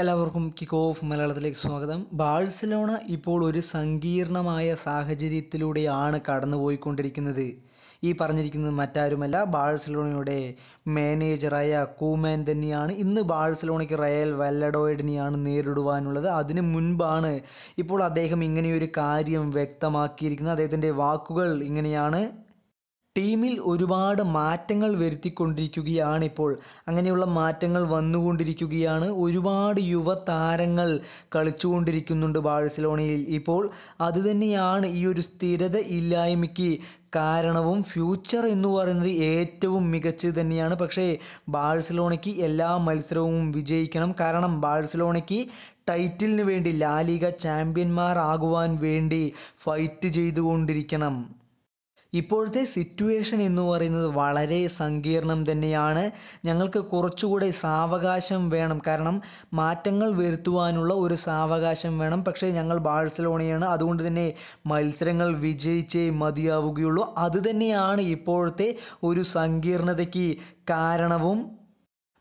എല്ലാവർക്കും kick off മലയാളത്തിലേക്ക് സ്വാഗതം ബാഴ്സലോണ ഇപ്പോൾ ഒരു സങ്കീർണമായ സാഹചര്യത്തിലൂടെയാണ് കടന്നുപോയിക്കൊണ്ടിരിക്കുന്നത് ഈ പറഞ്ഞിരിക്കുന്നത് മറ്റാരുമല്ല ബാഴ്സലോണയുടെ മാനേജറായ കൂമാൻ തന്നെയാണ് ഇന്ന് ബാഴ്സലോണയ്ക്ക് റയൽ വല്ലഡോയിഡിനെയാണ് നേരിടുവാനുള്ളത് അതിന് മുൻപാണ് ഇപ്പോൾ അദ്ദേഹം ഇങ്ങനെയൊരു കാര്യം വ്യക്തമാക്കിയിരിക്കുന്നത് അദ്ദേഹത്തിൻ്റെ വാക്കുകൾ ഇങ്ങനെയാണ് ടീമിൽ ഒരുപാട് മാറ്റങ്ങൾ വരുത്തിക്കൊണ്ടിരിക്കുകയാണ് ഇപ്പോൾ അങ്ങനെയുള്ള മാറ്റങ്ങൾ വന്നുകൊണ്ടിരിക്കുകയാണ് ഒരുപാട് യുവതാരങ്ങൾ കളിച്ചുകൊണ്ടിരിക്കുന്നുണ്ട് ബാഴ്സലോണയിൽ ഇപ്പോൾ അതുതന്നെയാണ് ഈ ഒരു സ്ഥിരത ഇല്ലായ്മയ്ക്ക് കാരണവും ഫ്യൂച്ചർ എന്ന് പറയുന്നത് ഏറ്റവും മികച്ചത് തന്നെയാണ് പക്ഷേ ബാഴ്സലോണയ്ക്ക് എല്ലാ മത്സരവും വിജയിക്കണം കാരണം ബാഴ്സലോണയ്ക്ക് ടൈറ്റിലിന് വേണ്ടി ലാലിക ആകുവാൻ വേണ്ടി ഫൈറ്റ് ചെയ്തുകൊണ്ടിരിക്കണം ഇപ്പോഴത്തെ സിറ്റുവേഷൻ എന്ന് പറയുന്നത് വളരെ സങ്കീർണം തന്നെയാണ് ഞങ്ങൾക്ക് കുറച്ചുകൂടെ സാവകാശം വേണം കാരണം മാറ്റങ്ങൾ വരുത്തുവാനുള്ള ഒരു സാവകാശം വേണം പക്ഷേ ഞങ്ങൾ ബാഴ്സലോണയാണ് അതുകൊണ്ട് തന്നെ മത്സരങ്ങൾ വിജയിച്ചേ മതിയാവുകയുള്ളൂ അത് തന്നെയാണ് ഇപ്പോഴത്തെ ഒരു സങ്കീർണതയ്ക്ക് കാരണവും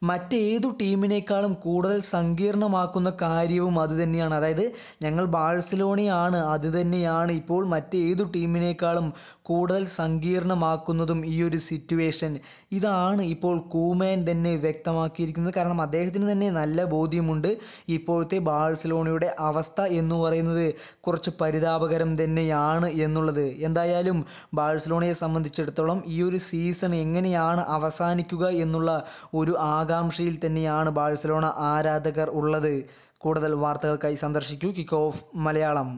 മറ്റേതു ടീമിനേക്കാളും കൂടുതൽ സങ്കീർണമാക്കുന്ന കാര്യവും അത് തന്നെയാണ് അതായത് ഞങ്ങൾ ബാഴ്സലോണയാണ് അത് തന്നെയാണ് ഇപ്പോൾ മറ്റേതു ടീമിനേക്കാളും കൂടുതൽ സങ്കീർണമാക്കുന്നതും ഈ ഒരു സിറ്റുവേഷൻ ഇതാണ് ഇപ്പോൾ കൂമേൻ തന്നെ വ്യക്തമാക്കിയിരിക്കുന്നത് കാരണം അദ്ദേഹത്തിന് തന്നെ നല്ല ബോധ്യമുണ്ട് ഇപ്പോഴത്തെ ബാഴ്സലോണയുടെ അവസ്ഥ എന്ന് പറയുന്നത് കുറച്ച് പരിതാപകരം തന്നെയാണ് എന്നുള്ളത് എന്തായാലും ബാഴ്സലോണയെ സംബന്ധിച്ചിടത്തോളം ഈ ഒരു സീസൺ എങ്ങനെയാണ് അവസാനിക്കുക എന്നുള്ള ഒരു ആ ആകാംക്ഷയിൽ തന്നെയാണ് ബാഴ്സലോണ ആരാധകർ ഉള്ളത് കൂടുതൽ വാർത്തകൾക്കായി സന്ദർശിക്കൂ കിക്ക് ഓഫ് മലയാളം